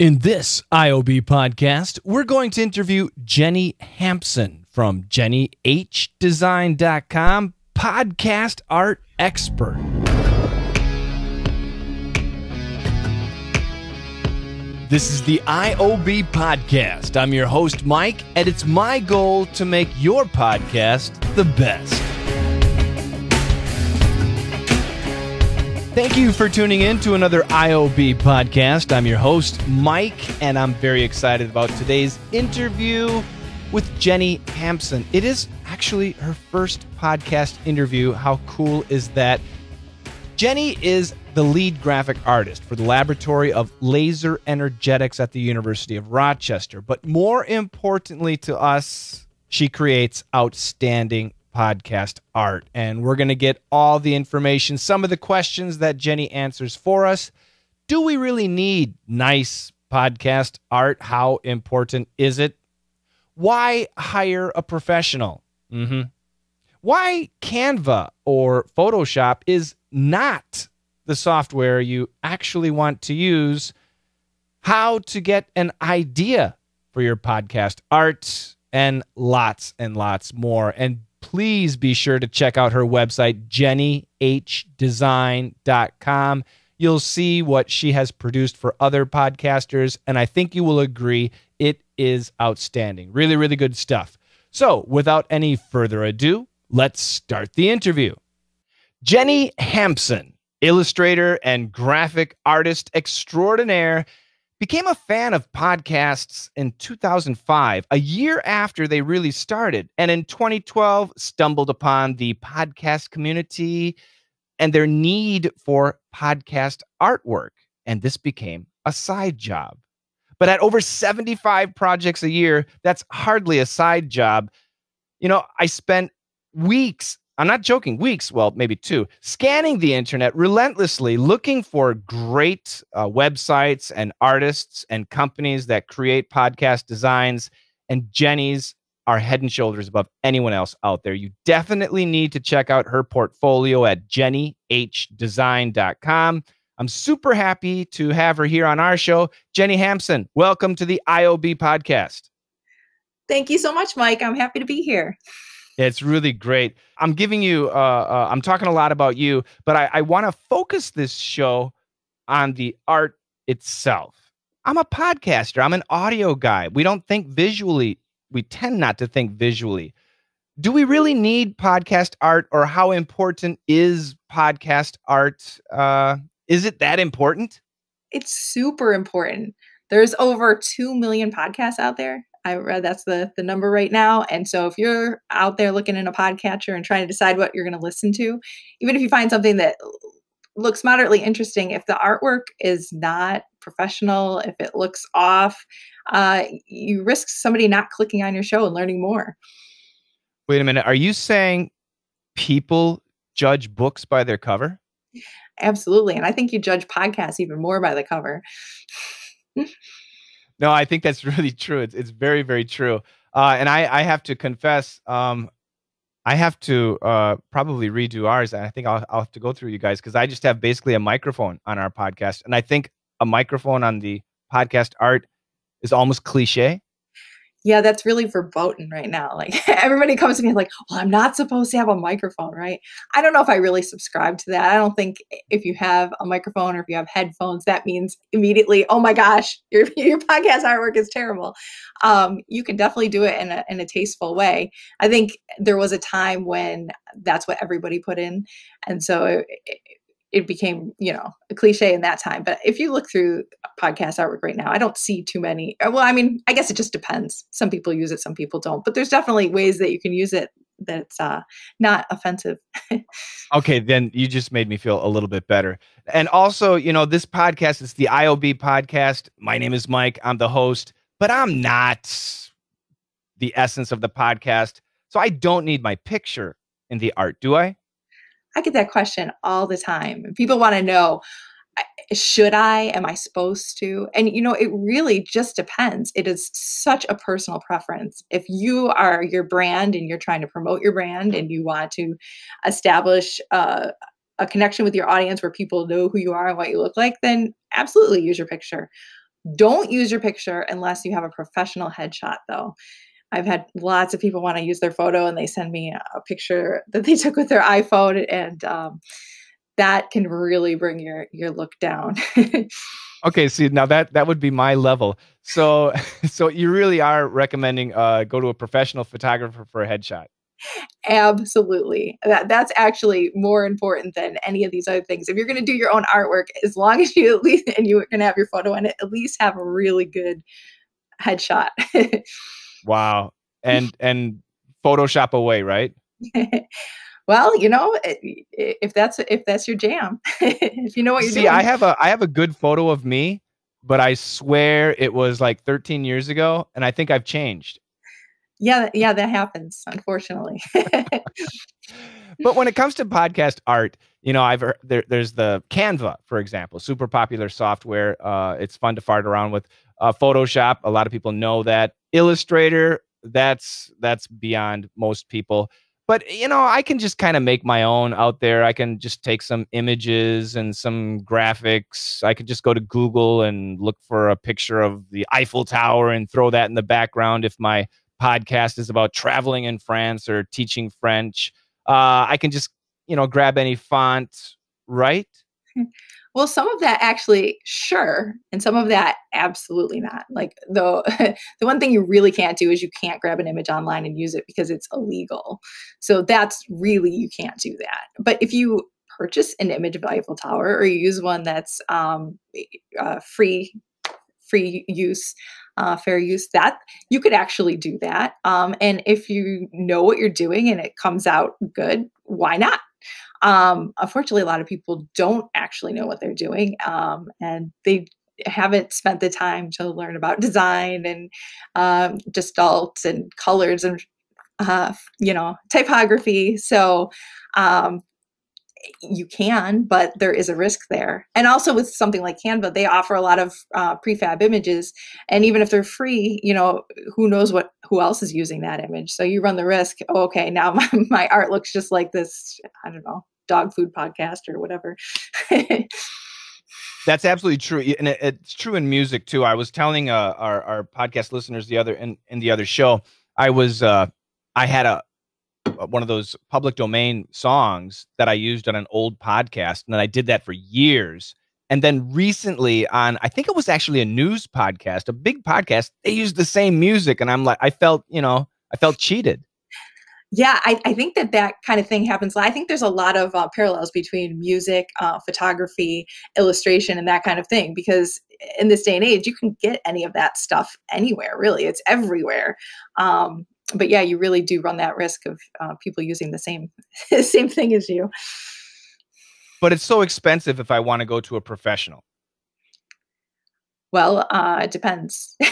In this IOB podcast, we're going to interview Jenny Hampson from jennyhdesign.com, podcast art expert. This is the IOB podcast. I'm your host, Mike, and it's my goal to make your podcast the best. Thank you for tuning in to another IOB podcast. I'm your host, Mike, and I'm very excited about today's interview with Jenny Hampson. It is actually her first podcast interview. How cool is that? Jenny is the lead graphic artist for the Laboratory of Laser Energetics at the University of Rochester. But more importantly to us, she creates outstanding podcast art. And we're going to get all the information, some of the questions that Jenny answers for us. Do we really need nice podcast art? How important is it? Why hire a professional? Mm-hmm. Why Canva or Photoshop is not the software you actually want to use. How to get an idea for your podcast art and lots and lots more. And please be sure to check out her website, jennyhdesign.com. You'll see what she has produced for other podcasters, and I think you will agree it is outstanding. Really, really good stuff. So, without any further ado, let's start the interview. Jenny Hampson, illustrator and graphic artist extraordinaire became a fan of podcasts in 2005, a year after they really started. And in 2012, stumbled upon the podcast community and their need for podcast artwork. And this became a side job. But at over 75 projects a year, that's hardly a side job. You know, I spent weeks I'm not joking, weeks, well, maybe two, scanning the internet relentlessly, looking for great uh, websites and artists and companies that create podcast designs. And Jenny's are head and shoulders above anyone else out there. You definitely need to check out her portfolio at jennyhdesign.com. I'm super happy to have her here on our show. Jenny Hampson, welcome to the IOB podcast. Thank you so much, Mike. I'm happy to be here. It's really great. I'm giving you, uh, uh, I'm talking a lot about you, but I, I want to focus this show on the art itself. I'm a podcaster, I'm an audio guy. We don't think visually, we tend not to think visually. Do we really need podcast art, or how important is podcast art? Uh, is it that important? It's super important. There's over 2 million podcasts out there. I read that's the the number right now. And so if you're out there looking in a podcatcher and trying to decide what you're going to listen to, even if you find something that looks moderately interesting, if the artwork is not professional, if it looks off, uh, you risk somebody not clicking on your show and learning more. Wait a minute. Are you saying people judge books by their cover? Absolutely. And I think you judge podcasts even more by the cover. no, I think that's really true. It's it's very very true. Uh, and I I have to confess, um, I have to uh, probably redo ours. I think I'll, I'll have to go through you guys because I just have basically a microphone on our podcast, and I think a microphone on the podcast art is almost cliche yeah, that's really verboten right now. Like everybody comes to me like, well, I'm not supposed to have a microphone, right? I don't know if I really subscribe to that. I don't think if you have a microphone or if you have headphones, that means immediately, oh my gosh, your, your podcast artwork is terrible. Um, you can definitely do it in a, in a tasteful way. I think there was a time when that's what everybody put in. And so it, it, it became you know a cliche in that time but if you look through podcast artwork right now i don't see too many uh, well i mean i guess it just depends some people use it some people don't but there's definitely ways that you can use it that's uh, not offensive okay then you just made me feel a little bit better and also you know this podcast is the iob podcast my name is mike i'm the host but i'm not the essence of the podcast so i don't need my picture in the art do i I get that question all the time. People want to know should I? Am I supposed to? And you know, it really just depends. It is such a personal preference. If you are your brand and you're trying to promote your brand and you want to establish uh, a connection with your audience where people know who you are and what you look like, then absolutely use your picture. Don't use your picture unless you have a professional headshot, though. I've had lots of people want to use their photo and they send me a picture that they took with their iPhone and um, that can really bring your your look down. okay, see now that that would be my level. So so you really are recommending uh, go to a professional photographer for a headshot. Absolutely. That that's actually more important than any of these other things. If you're going to do your own artwork, as long as you at least and you're going to have your photo on it, at least have a really good headshot. Wow. And and Photoshop away, right? well, you know, if that's if that's your jam, if you know what you're See, doing. I have a I have a good photo of me, but I swear it was like 13 years ago, and I think I've changed. Yeah, yeah, that happens, unfortunately. but when it comes to podcast art, you know, I've there, there's the Canva, for example, super popular software. Uh, it's fun to fart around with. Uh, Photoshop, a lot of people know that. Illustrator, that's that's beyond most people. But you know, I can just kind of make my own out there. I can just take some images and some graphics. I could just go to Google and look for a picture of the Eiffel Tower and throw that in the background if my podcast is about traveling in France or teaching French. Uh, I can just you know grab any font, right? Well, some of that actually, sure, and some of that absolutely not. Like the the one thing you really can't do is you can't grab an image online and use it because it's illegal. So that's really you can't do that. But if you purchase an image of Eiffel Tower or you use one that's um, uh, free free use uh, fair use that you could actually do that um, and if you know what you're doing and it comes out good why not um, unfortunately, a lot of people don't actually know what they're doing, um, and they haven't spent the time to learn about design and um, gestalt and colors and uh, you know typography. So um, you can, but there is a risk there. And also with something like Canva, they offer a lot of uh, prefab images, and even if they're free, you know, who knows what who else is using that image? So you run the risk. Oh, okay, now my, my art looks just like this. I don't know dog food podcast or whatever. That's absolutely true, and it, it's true in music too. I was telling uh, our our podcast listeners the other in, in the other show, I was uh, I had a uh, one of those public domain songs that I used on an old podcast, and I did that for years. And then recently, on I think it was actually a news podcast, a big podcast, they used the same music, and I'm like, I felt you know, I felt cheated yeah, I, I, think that that kind of thing happens. I think there's a lot of uh, parallels between music, uh, photography, illustration, and that kind of thing because in this day and age, you can get any of that stuff anywhere, really. It's everywhere. Um, but yeah, you really do run that risk of uh, people using the same same thing as you. But it's so expensive if I want to go to a professional. Well, uh, it depends.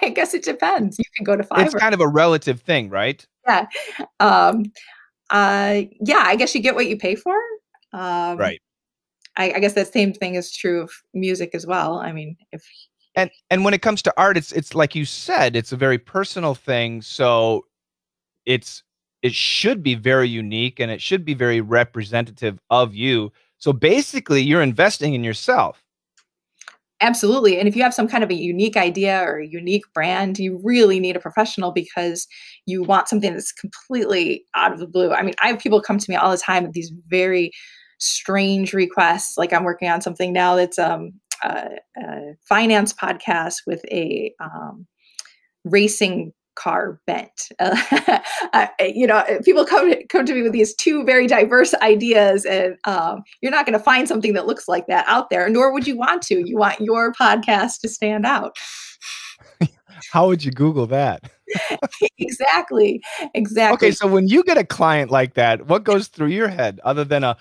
I guess it depends. You can go to five. It's kind of a relative thing, right? yeah. Um, uh, yeah, I guess you get what you pay for. Um, right. I, I guess that same thing is true of music as well. I mean, if and and when it comes to art, it's it's like you said, it's a very personal thing. So it's it should be very unique and it should be very representative of you. So basically, you're investing in yourself. Absolutely. And if you have some kind of a unique idea or a unique brand, you really need a professional because you want something that's completely out of the blue. I mean, I have people come to me all the time with these very strange requests. Like I'm working on something now that's um, a, a finance podcast with a um, racing car bent. Uh, you know, uh, people come to, come to me with these two very diverse ideas, and um, you're not going to find something that looks like that out there, nor would you want to. You want your podcast to stand out. How would you Google that? exactly. Exactly. Okay. So when you get a client like that, what goes through your head other than a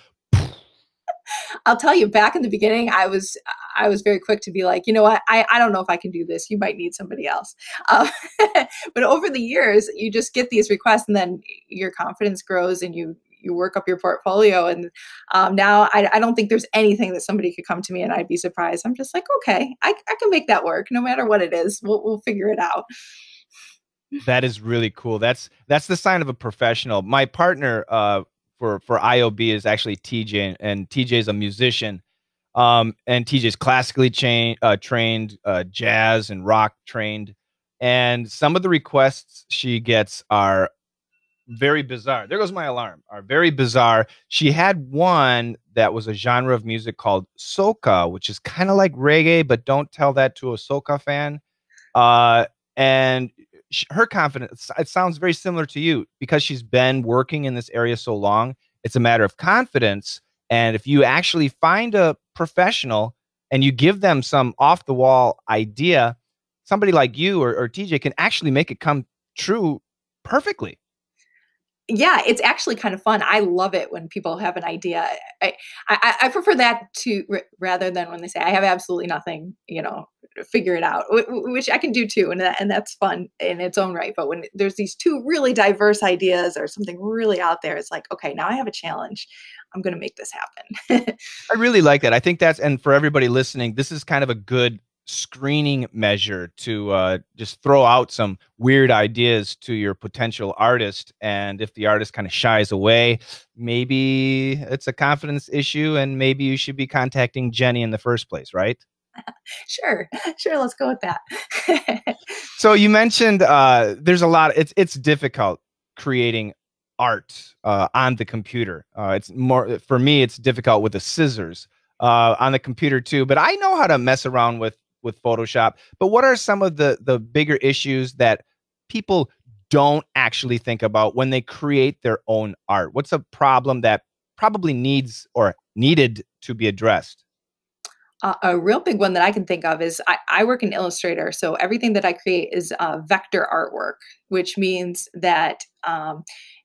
I'll tell you, back in the beginning, I was I was very quick to be like, you know what, I, I don't know if I can do this. You might need somebody else. Uh, but over the years, you just get these requests, and then your confidence grows, and you you work up your portfolio. And um, now I, I, don't think there's anything that somebody could come to me and I'd be surprised. I'm just like, okay, I, I can make that work, no matter what it is. We'll we'll figure it out. That is really cool. That's that's the sign of a professional. My partner. Uh, for for IOB is actually TJ, and TJ is a musician. Um, and TJ's classically cha- uh, trained, uh, jazz and rock trained, and some of the requests she gets are very bizarre. There goes my alarm. Are very bizarre. She had one that was a genre of music called soca, which is kind of like reggae, but don't tell that to a soca fan. Uh, and she, her confidence it sounds very similar to you because she's been working in this area so long it's a matter of confidence and if you actually find a professional and you give them some off the wall idea somebody like you or, or tj can actually make it come true perfectly yeah, it's actually kind of fun. I love it when people have an idea. I I, I prefer that to rather than when they say I have absolutely nothing. You know, figure it out, which I can do too, and that, and that's fun in its own right. But when there's these two really diverse ideas or something really out there, it's like, okay, now I have a challenge. I'm going to make this happen. I really like that. I think that's and for everybody listening, this is kind of a good screening measure to uh, just throw out some weird ideas to your potential artist. And if the artist kind of shies away, maybe it's a confidence issue, and maybe you should be contacting Jenny in the first place, right? sure, sure, let's go with that. so you mentioned uh, there's a lot. It's it's difficult creating art uh, on the computer. Uh, it's more for me. It's difficult with the scissors uh, on the computer too. But I know how to mess around with with Photoshop. But what are some of the the bigger issues that people don't actually think about when they create their own art? What's a problem that probably needs or needed to be addressed? Uh, a real big one that I can think of is I, I work in Illustrator, so everything that I create is uh, vector artwork, which means that um,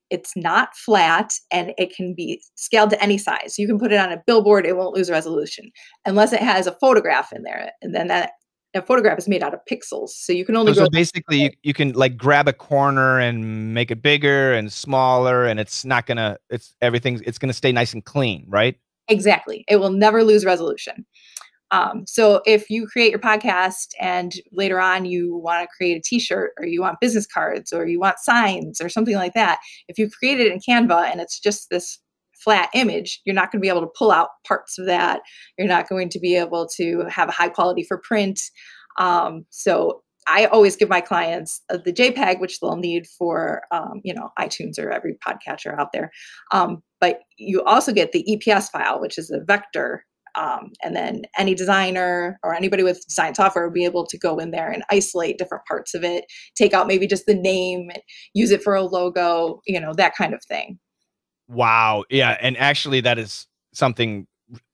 it's not flat and it can be scaled to any size. You can put it on a billboard, it won't lose resolution unless it has a photograph in there. And then that a photograph is made out of pixels. So you can only so, so basically you, you can like grab a corner and make it bigger and smaller and it's not gonna it's everything's it's gonna stay nice and clean, right? Exactly. It will never lose resolution. Um, so if you create your podcast and later on you want to create a t-shirt or you want business cards or you want signs or something like that, if you create it in Canva and it's just this flat image, you're not going to be able to pull out parts of that. You're not going to be able to have a high quality for print. Um, so I always give my clients uh, the JPEG, which they'll need for um, you know iTunes or every podcatcher out there. Um, but you also get the EPS file, which is a vector um, and then any designer or anybody with design software would be able to go in there and isolate different parts of it, take out maybe just the name, use it for a logo, you know, that kind of thing. Wow. Yeah. And actually, that is something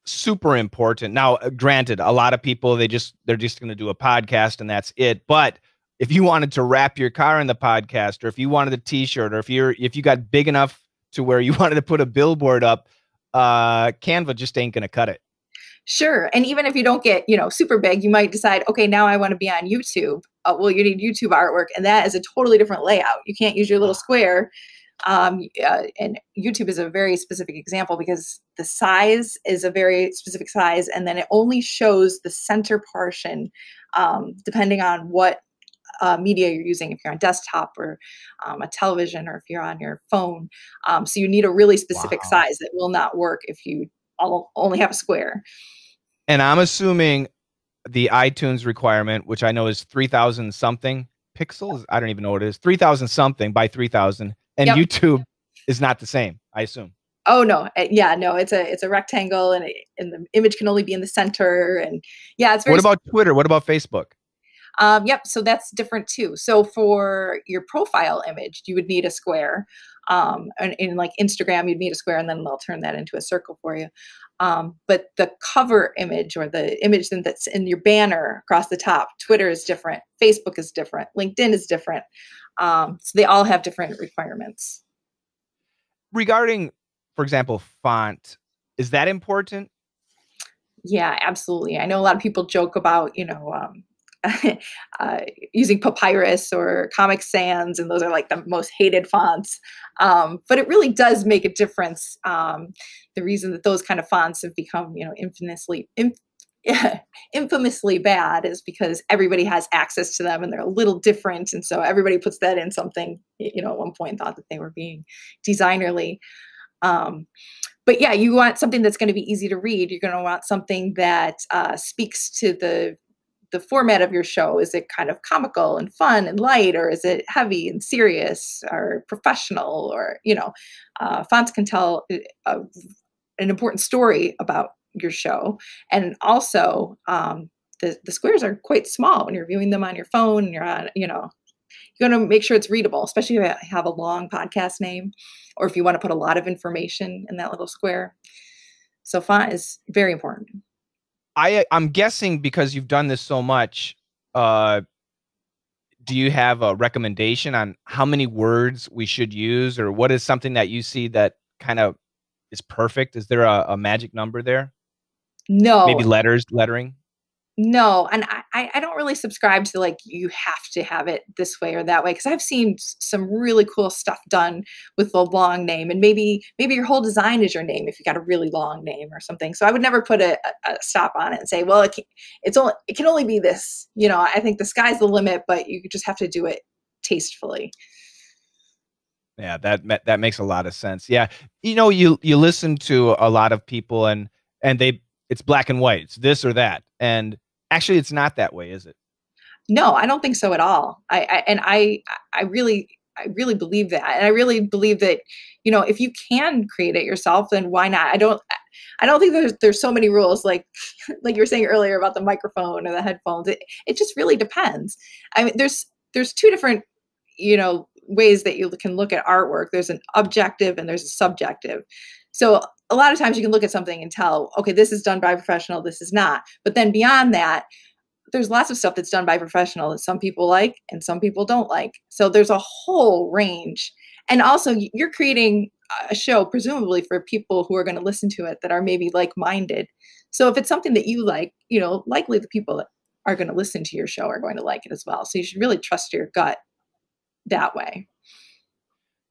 super important. Now, uh, granted, a lot of people, they just, they're just going to do a podcast and that's it. But if you wanted to wrap your car in the podcast or if you wanted a t-shirt or if you're if you got big enough to where you wanted to put a billboard up uh canva just ain't gonna cut it Sure. And even if you don't get, you know, super big, you might decide, okay, now I want to be on YouTube. Uh, well, you need YouTube artwork, and that is a totally different layout. You can't use your little square. Um, uh, and YouTube is a very specific example because the size is a very specific size, and then it only shows the center portion, um, depending on what uh, media you're using if you're on desktop or um, a television or if you're on your phone um, so you need a really specific wow. size that will not work if you all only have a square and I'm assuming the iTunes requirement, which I know is 3,000 something pixels. I don't even know what it is. 3,000 something by 3,000. And yep. YouTube is not the same, I assume. Oh no, eh, yeah, no, it's a it's a rectangle, and it, and the image can only be in the center, and yeah, it's very. What about Twitter? What about Facebook? Um, yep, so that's different too. So for your profile image, you would need a square. Um, and in like Instagram, you'd need a square, and then they'll turn that into a circle for you. Um, but the cover image or the image that's in your banner across the top, Twitter is different, Facebook is different, LinkedIn is different. Um, so they all have different requirements. Regarding, for example, font, is that important? Yeah, absolutely. I know a lot of people joke about, you know, um, Uh, using papyrus or comic sans and those are like the most hated fonts um, but it really does make a difference um, the reason that those kind of fonts have become you know infamously inf- infamously bad is because everybody has access to them and they're a little different and so everybody puts that in something you know at one point thought that they were being designerly um, but yeah you want something that's going to be easy to read you're going to want something that uh, speaks to the the format of your show is it kind of comical and fun and light or is it heavy and serious or professional or you know uh, fonts can tell uh, a, an important story about your show and also um, the, the squares are quite small when you're viewing them on your phone and you're on you know you're going to make sure it's readable especially if you have a long podcast name or if you want to put a lot of information in that little square so font is very important I uh, I'm guessing because you've done this so much, uh, do you have a recommendation on how many words we should use, or what is something that you see that kind of is perfect? Is there a, a magic number there? No. Maybe letters, lettering. No, and I, I don't really subscribe to like you have to have it this way or that way because I've seen some really cool stuff done with a long name and maybe maybe your whole design is your name if you got a really long name or something. So I would never put a, a stop on it and say, well, it can, it's only it can only be this. You know, I think the sky's the limit, but you just have to do it tastefully. Yeah, that that makes a lot of sense. Yeah, you know, you you listen to a lot of people and and they it's black and white. It's this or that, and actually it's not that way is it no i don't think so at all I, I, and i i really i really believe that and i really believe that you know if you can create it yourself then why not i don't i don't think there's there's so many rules like like you were saying earlier about the microphone or the headphones it, it just really depends i mean there's there's two different you know ways that you can look at artwork there's an objective and there's a subjective so a lot of times you can look at something and tell, okay, this is done by a professional, this is not. But then beyond that, there's lots of stuff that's done by professional that some people like and some people don't like. So there's a whole range. And also, you're creating a show, presumably for people who are going to listen to it that are maybe like minded. So if it's something that you like, you know, likely the people that are going to listen to your show are going to like it as well. So you should really trust your gut that way.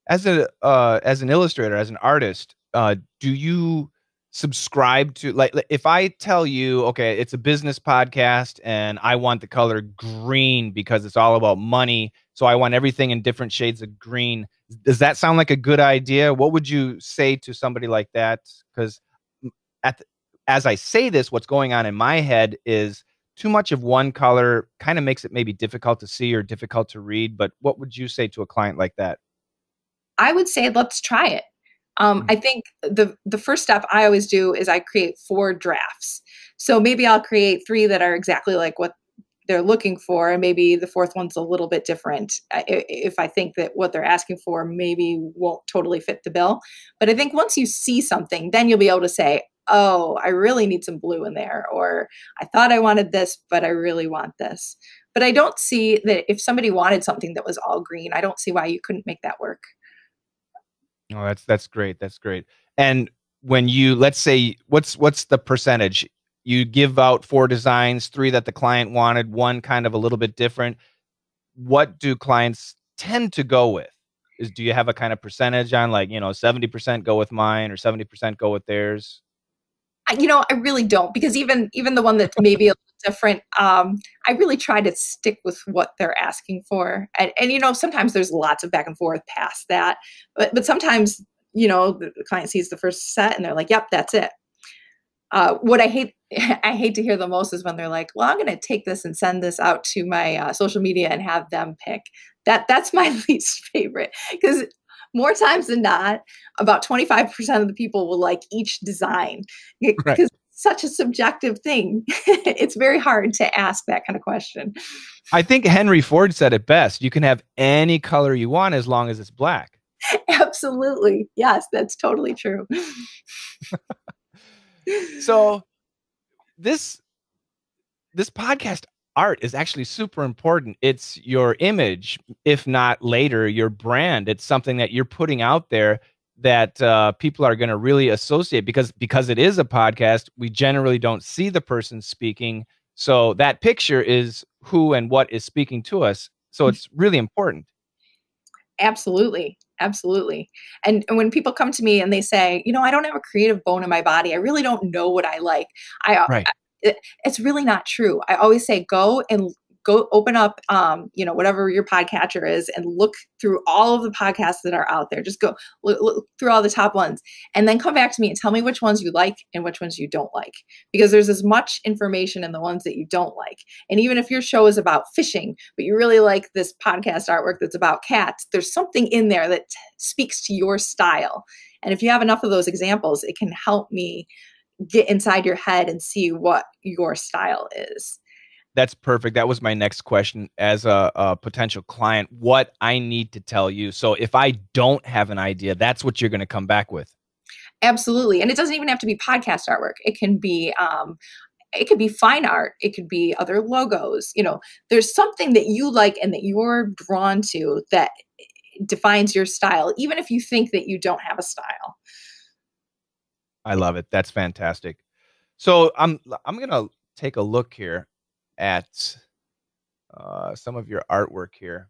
As a uh, as an illustrator, as an artist, uh, do you subscribe to like if I tell you, okay, it's a business podcast and I want the color green because it's all about money, so I want everything in different shades of green. Does that sound like a good idea? What would you say to somebody like that? Because at as I say this, what's going on in my head is too much of one color kind of makes it maybe difficult to see or difficult to read. But what would you say to a client like that? I would say, let's try it. Um, mm. I think the the first step I always do is I create four drafts. So maybe I'll create three that are exactly like what they're looking for, and maybe the fourth one's a little bit different uh, if I think that what they're asking for maybe won't totally fit the bill. But I think once you see something, then you'll be able to say, "Oh, I really need some blue in there," or "I thought I wanted this, but I really want this." But I don't see that if somebody wanted something that was all green, I don't see why you couldn't make that work. Oh, that's that's great. That's great. And when you let's say what's what's the percentage? You give out four designs, three that the client wanted, one kind of a little bit different. What do clients tend to go with? Is do you have a kind of percentage on like, you know, 70% go with mine or 70% go with theirs? you know, I really don't because even even the one that maybe a little different, um, I really try to stick with what they're asking for. And, and you know, sometimes there's lots of back and forth past that, but but sometimes you know the client sees the first set and they're like, "Yep, that's it." Uh, what I hate I hate to hear the most is when they're like, "Well, I'm going to take this and send this out to my uh, social media and have them pick." That that's my least favorite because more times than not, about 25% of the people will like each design because right. such a subjective thing. it's very hard to ask that kind of question. I think Henry Ford said it best you can have any color you want as long as it's black. Absolutely. Yes, that's totally true. so this this podcast art is actually super important. It's your image, if not later, your brand. It's something that you're putting out there that uh, people are going to really associate because because it is a podcast. We generally don't see the person speaking, so that picture is who and what is speaking to us. So mm. it's really important. Absolutely. Absolutely. And, when people come to me and they say, you know, I don't have a creative bone in my body. I really don't know what I like. I, uh, right. I it's really not true. I always say go and go open up um, you know whatever your podcatcher is and look through all of the podcasts that are out there just go look, look, through all the top ones and then come back to me and tell me which ones you like and which ones you don't like because there's as much information in the ones that you don't like and even if your show is about fishing but you really like this podcast artwork that's about cats there's something in there that speaks to your style and if you have enough of those examples it can help me get inside your head and see what your style is that's perfect that was my next question as a, a, potential client what i need to tell you so if i don't have an idea that's what you're going to come back with absolutely and it doesn't even have to be podcast artwork it can be um, it could be fine art it could be other logos you know there's something that you like and that you're drawn to that defines your style even if you think that you don't have a style I love it. That's fantastic. So I'm I'm gonna take a look here at uh, some of your artwork here.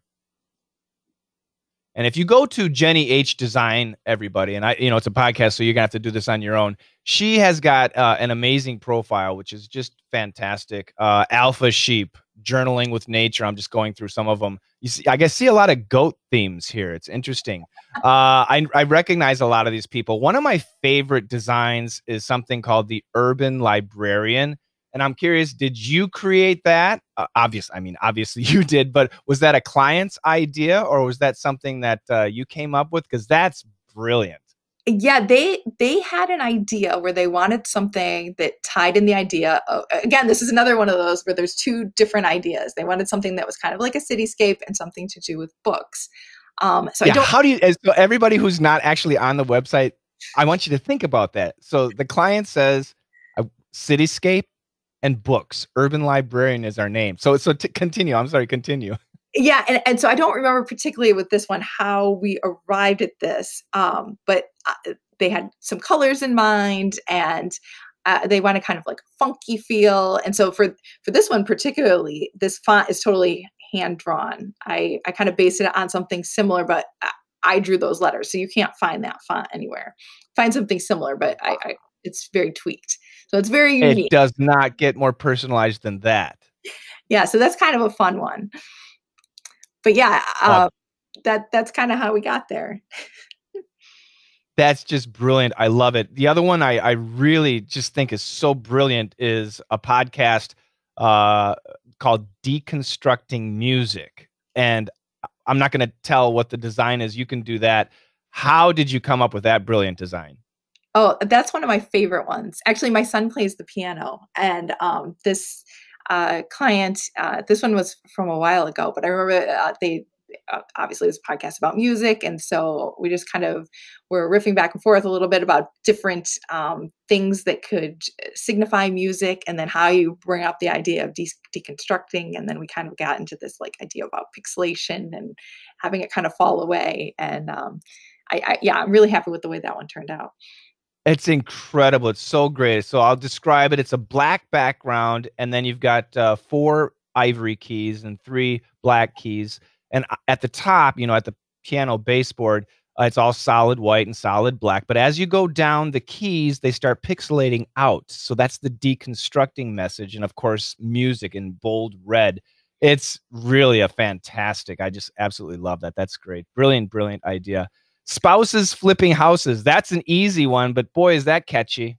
And if you go to Jenny H Design, everybody, and I, you know, it's a podcast, so you're gonna have to do this on your own. She has got uh, an amazing profile, which is just fantastic. Uh, Alpha Sheep journaling with nature. I'm just going through some of them. You see, I guess see a lot of goat themes here. It's interesting. Uh, I, I recognize a lot of these people. One of my favorite designs is something called the Urban Librarian. And I'm curious, did you create that? Uh, obvious, I mean, obviously you did, but was that a client's idea or was that something that uh, you came up with? Because that's brilliant yeah they they had an idea where they wanted something that tied in the idea of again this is another one of those where there's two different ideas they wanted something that was kind of like a cityscape and something to do with books um so yeah, how do you so everybody who's not actually on the website i want you to think about that so the client says a uh, cityscape and books urban librarian is our name so so continue i'm sorry continue yeah and, and so i don't remember particularly with this one how we arrived at this um, but uh, they had some colors in mind and uh, they want a kind of like funky feel and so for for this one particularly this font is totally hand drawn i i kind of based it on something similar but I, uh, I, drew those letters so you can't find that font anywhere find something similar but i, I it's very tweaked so it's very unique. it does not get more personalized than that yeah so that's kind of a fun one but yeah, uh, um, that that's kind of how we got there. that's just brilliant. I love it. The other one I, I really just think is so brilliant is a podcast uh, called Deconstructing Music. And I'm not going to tell what the design is. You can do that. How did you come up with that brilliant design? Oh, that's one of my favorite ones. Actually, my son plays the piano, and um, this uh, client. Uh, this one was from a while ago, but I remember uh, they uh, obviously this podcast about music and so we just kind of were riffing back and forth a little bit about different um, things that could uh, signify music and then how you bring up the idea of de- deconstructing and then we kind of got into this like idea about pixelation and having it kind of fall away and um, I, I yeah i'm really happy with the way that one turned out it's incredible. It's so great. So I'll describe it. It's a black background, and then you've got uh, four ivory keys and three black keys. And uh, at the top, you know, at the piano baseboard, uh, it's all solid white and solid black. But as you go down the keys, they start pixelating out. So that's the deconstructing message. And of course, music in bold red. It's really a fantastic. I just absolutely love that. That's great. Brilliant, brilliant idea. Spouses flipping houses. That's an easy one, but boy, is that catchy.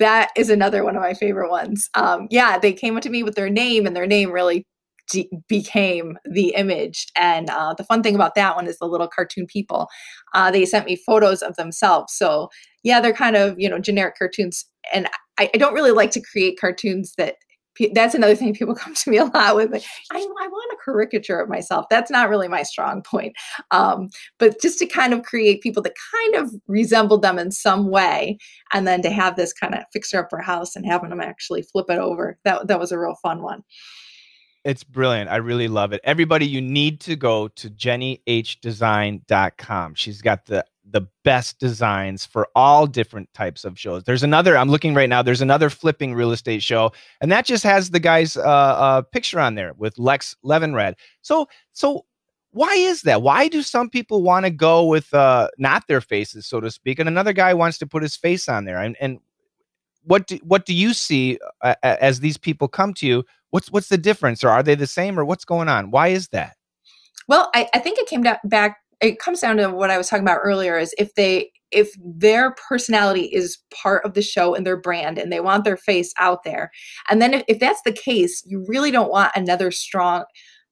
That is another one of my favorite ones. Um, yeah, they came up to me with their name, and their name really de- became the image. And uh, the fun thing about that one is the little cartoon people. Uh, they sent me photos of themselves. So yeah, they're kind of you know generic cartoons, and I, I don't really like to create cartoons that that's another thing people come to me a lot with like I, I want a caricature of myself that's not really my strong point um, but just to kind of create people that kind of resemble them in some way and then to have this kind of fixer upper house and having them actually flip it over that, that was a real fun one it's brilliant i really love it everybody you need to go to jennyhdesign.com she's got the the best designs for all different types of shows. There's another, I'm looking right now, there's another flipping real estate show, and that just has the guy's uh, uh, picture on there with Lex Levinrad. So, so why is that? Why do some people want to go with uh, not their faces, so to speak, and another guy wants to put his face on there? And, and what do, what do you see uh, as these people come to you? What's what's the difference, or are they the same, or what's going on? Why is that? Well, I, I think it came back it comes down to what I was talking about earlier is if they if their personality is part of the show and their brand and they want their face out there. And then if, if that's the case, you really don't want another strong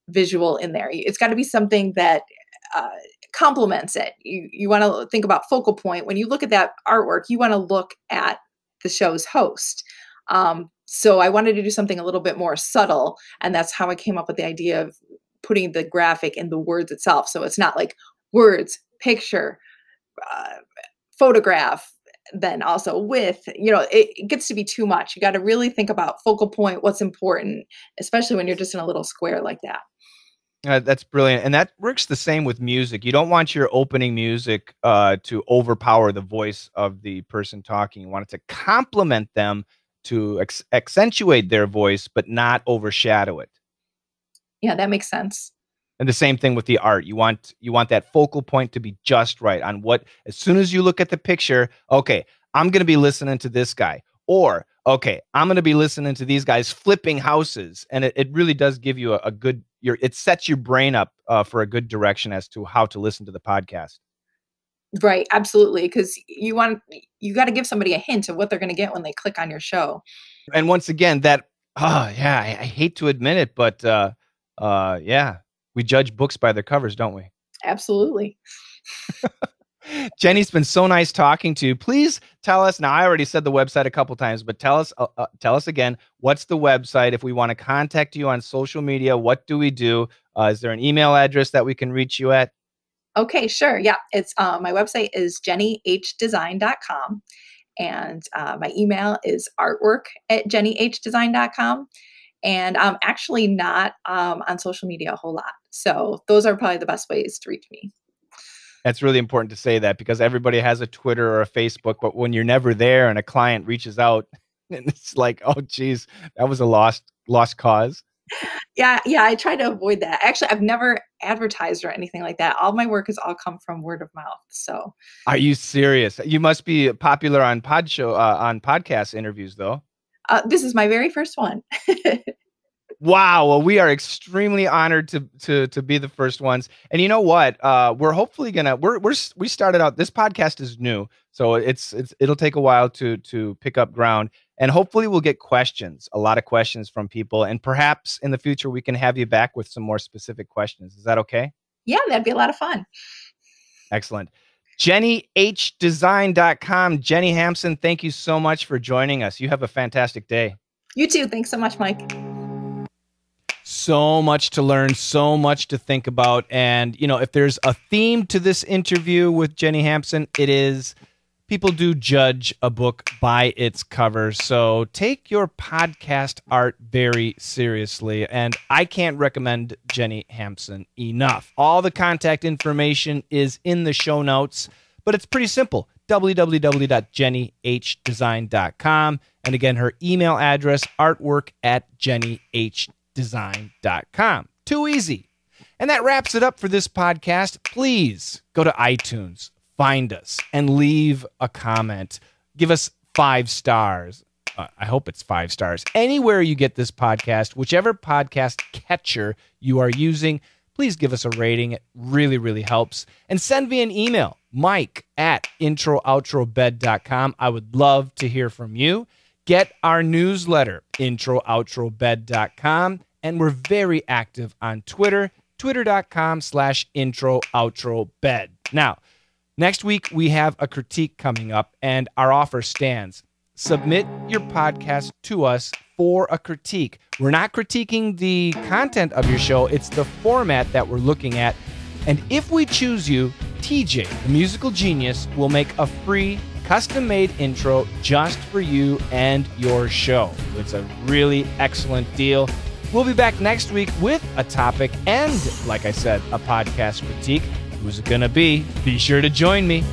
visual in there. It's got to be something that uh, complements it. You you want to think about focal point when you look at that artwork. You want to look at the show's host. Um, so I wanted to do something a little bit more subtle, and that's how I came up with the idea of putting the graphic in the words itself. So it's not like words, picture, uh, photograph, then also with you know it, it gets to be too much you got to really think about focal point what's important especially when you're just in a little square like that uh, that's brilliant and that works the same with music you don't want your opening music uh, to overpower the voice of the person talking you want it to complement them to ex- accentuate their voice but not overshadow it yeah that makes sense and the same thing with the art. You want you want that focal point to be just right on what as soon as you look at the picture, okay, I'm going to be listening to this guy or okay, I'm going to be listening to these guys flipping houses and it, it really does give you a, a good your it sets your brain up uh, for a good direction as to how to listen to the podcast. Right, absolutely cuz you want you got to give somebody a hint of what they're going to get when they click on your show. And once again, that oh yeah, I, I hate to admit it, but uh uh yeah, we judge books by their covers, don't we? Absolutely. Jenny's been so nice talking to you. Please tell us now. I already said the website a couple times, but tell us, uh, uh, tell us again. What's the website? If we want to contact you on social media, what do we do? Uh, is there an email address that we can reach you at? Okay, sure. Yeah, it's uh, my website is jennyhdesign.com, and uh, my email is artwork at jennyhdesign.com. And I'm um, actually not um, on social media a whole lot. So those are probably the best ways to reach me. That's really important to say that because everybody has a Twitter or a Facebook, but when you're never there and a client reaches out, and it's like, oh, geez, that was a lost lost cause. Yeah, yeah, I try to avoid that. Actually, I've never advertised or anything like that. All my work has all come from word of mouth. So, are you serious? You must be popular on pod show uh, on podcast interviews, though uh, this is my very first one. wow. Well, we are extremely honored to to to be the first ones. And you know what? Uh, we're hopefully gonna we're we're we started out. This podcast is new, so it's it's it'll take a while to to pick up ground. And hopefully, we'll get questions, a lot of questions from people. And perhaps in the future, we can have you back with some more specific questions. Is that okay? Yeah, that'd be a lot of fun. Excellent jennyhdesign.com. Jenny Hampson, thank you so much for joining us. You have a fantastic day. You too. Thanks so much, Mike. So much to learn, so much to think about. And, you know, if there's a theme to this interview with Jenny Hampson, it is people do judge a book by its cover. So take your podcast art very seriously. And I can't recommend Jenny Hampson enough. All the contact information is in the show notes, but it's pretty simple www.jennyhdesign.com. And again, her email address artwork at jennyhdesign.com. Too easy. And that wraps it up for this podcast. Please go to iTunes find us and leave a comment. Give us five stars. Uh, I hope it's five stars. Anywhere you get this podcast, whichever podcast catcher you are using, please give us a rating. It really, really helps. And send me an email, mike at introoutro.bed.com. I would love to hear from you. Get our newsletter, introoutro.bed.com. And we're very active on Twitter, twitter.com slash introoutrobed. Now, Next week, we have a critique coming up, and our offer stands. Submit your podcast to us for a critique. We're not critiquing the content of your show, it's the format that we're looking at. And if we choose you, TJ, the musical genius, will make a free custom made intro just for you and your show. It's a really excellent deal. We'll be back next week with a topic and, like I said, a podcast critique who's it going to be? Be sure to join me.